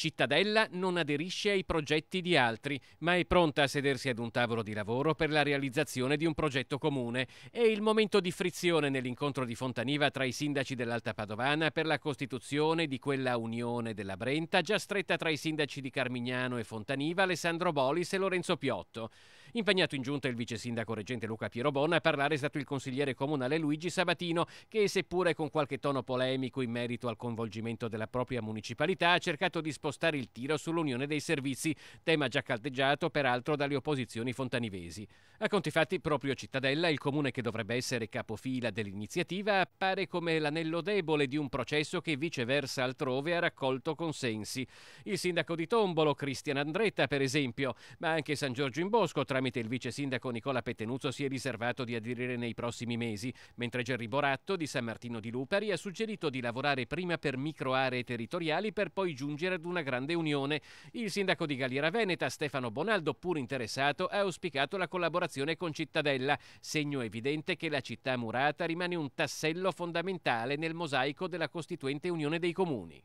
Cittadella non aderisce ai progetti di altri, ma è pronta a sedersi ad un tavolo di lavoro per la realizzazione di un progetto comune. È il momento di frizione nell'incontro di Fontaniva tra i sindaci dell'Alta Padovana per la costituzione di quella unione della Brenta già stretta tra i sindaci di Carmignano e Fontaniva, Alessandro Bolis e Lorenzo Piotto. Impegnato in giunta il vice sindaco reggente Luca Piero Bonna, a parlare è stato il consigliere comunale Luigi Sabatino, che seppure con qualche tono polemico in merito al coinvolgimento della propria municipalità, ha cercato di spostare il tiro sull'unione dei servizi, tema già caldeggiato peraltro dalle opposizioni fontanivesi. A conti fatti, proprio Cittadella, il comune che dovrebbe essere capofila dell'iniziativa, appare come l'anello debole di un processo che viceversa altrove ha raccolto consensi. Il sindaco di Tombolo, Cristian Andretta, per esempio, ma anche San Giorgio in Bosco, tra tramite il vice sindaco Nicola Pettenuzzo si è riservato di aderire nei prossimi mesi, mentre Gerry Boratto di San Martino di Lupari ha suggerito di lavorare prima per micro aree territoriali per poi giungere ad una grande unione. Il sindaco di Galliera Veneta Stefano Bonaldo, pur interessato, ha auspicato la collaborazione con Cittadella, segno evidente che la città murata rimane un tassello fondamentale nel mosaico della costituente unione dei comuni.